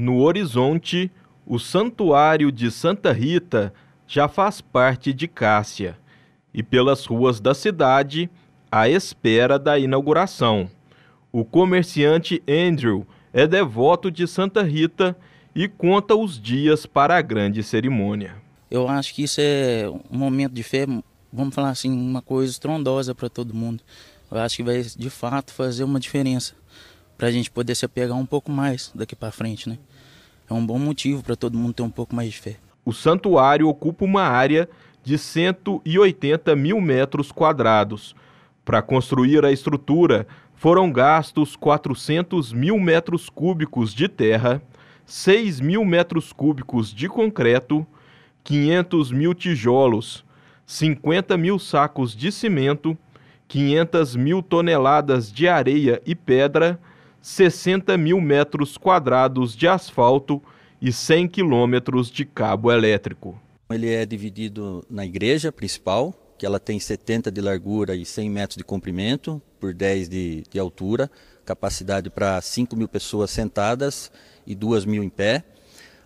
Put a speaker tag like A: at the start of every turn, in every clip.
A: No horizonte, o Santuário de Santa Rita já faz parte de Cássia, e pelas ruas da cidade, à espera da inauguração. O comerciante Andrew é devoto de Santa Rita e conta os dias para a grande cerimônia. Eu acho que isso é
B: um momento de fé, vamos falar assim, uma coisa estrondosa para todo mundo. Eu acho que vai de fato fazer uma diferença para a gente poder se apegar um pouco mais daqui para frente, né?
A: É um bom motivo para todo mundo ter um pouco mais de fé. O santuário ocupa uma área de 180 mil metros quadrados. Para construir a estrutura, foram gastos 400 mil metros cúbicos de terra, 6 mil metros cúbicos de concreto, 500 mil tijolos, 50 mil sacos de cimento, 500 mil toneladas de areia e pedra 60 mil metros quadrados de
B: asfalto e 100 quilômetros de cabo elétrico. Ele é dividido na igreja principal, que ela tem 70 de largura e 100 metros de comprimento, por 10 de, de altura, capacidade para 5 mil pessoas sentadas e 2 mil em pé.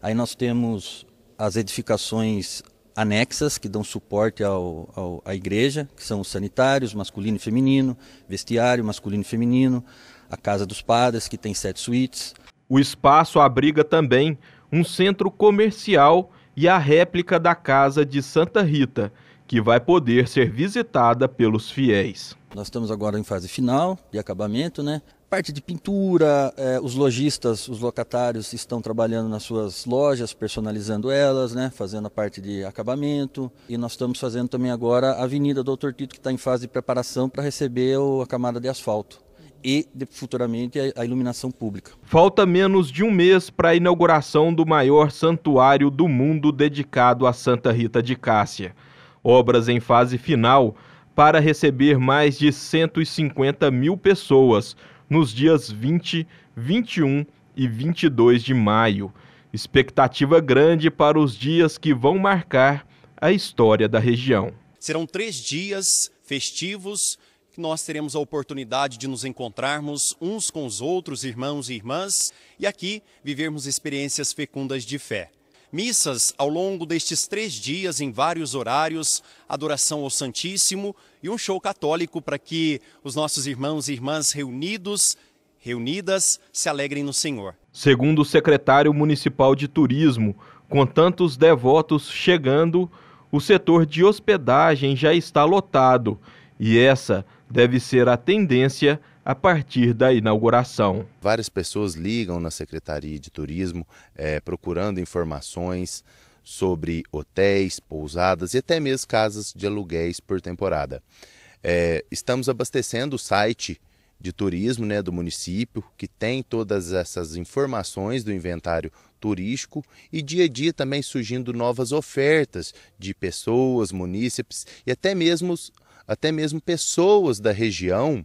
B: Aí nós temos as edificações anexas que dão suporte ao, ao, à igreja, que são os sanitários, masculino e feminino, vestiário masculino e feminino, a Casa dos Padres, que tem sete suítes. O espaço abriga
A: também um centro comercial e a réplica da Casa de Santa
B: Rita, que vai poder ser visitada pelos fiéis. Nós estamos agora em fase final de acabamento, né? Parte de pintura, eh, os lojistas, os locatários estão trabalhando nas suas lojas, personalizando elas, né? fazendo a parte de acabamento. E nós estamos fazendo também agora a Avenida Doutor Tito, que está em fase de preparação para receber o, a camada de asfalto e futuramente a iluminação pública. Falta menos de um mês para a
A: inauguração do maior santuário do mundo dedicado a Santa Rita de Cássia. Obras em fase final para receber mais de 150 mil pessoas nos dias 20, 21 e 22 de maio. Expectativa grande para os dias que vão marcar a história da região.
C: Serão três dias festivos que nós teremos a oportunidade de nos encontrarmos uns com os outros, irmãos e irmãs, e aqui vivermos experiências fecundas de fé. Missas ao longo destes três dias em vários horários, adoração ao Santíssimo e um show católico para que os nossos irmãos e irmãs reunidos, reunidas, se alegrem no Senhor.
A: Segundo o secretário municipal de turismo, com tantos devotos chegando, o setor de hospedagem já está lotado e essa deve ser a tendência a partir da inauguração.
D: Várias pessoas ligam na Secretaria de Turismo é, procurando informações sobre hotéis, pousadas e até mesmo casas de aluguéis por temporada. É, estamos abastecendo o site de turismo né, do município, que tem todas essas informações do inventário turístico e dia a dia também surgindo novas ofertas de pessoas, munícipes e até mesmo até mesmo pessoas da região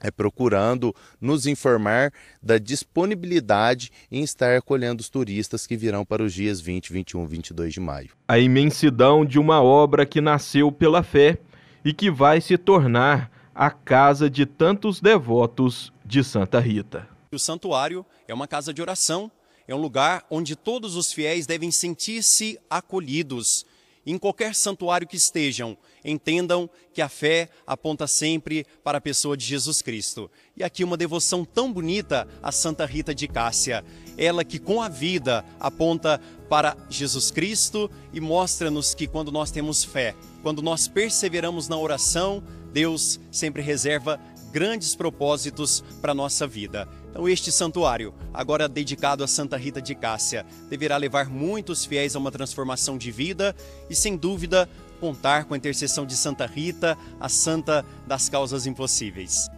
D: é, procurando nos informar da disponibilidade em estar acolhendo os turistas que virão para os dias 20, 21, 22 de maio.
A: A imensidão de uma obra que nasceu pela fé e que vai se tornar a casa de tantos devotos de Santa Rita.
C: O santuário é uma casa de oração, é um lugar onde todos os fiéis devem sentir-se acolhidos em qualquer santuário que estejam, entendam que a fé aponta sempre para a pessoa de Jesus Cristo. E aqui uma devoção tão bonita a Santa Rita de Cássia, ela que com a vida aponta para Jesus Cristo e mostra-nos que quando nós temos fé, quando nós perseveramos na oração, Deus sempre reserva grandes propósitos para a nossa vida. Então, este santuário, agora dedicado a Santa Rita de Cássia, deverá levar muitos fiéis a uma transformação de vida e, sem dúvida, contar com a intercessão de Santa Rita, a santa das causas impossíveis.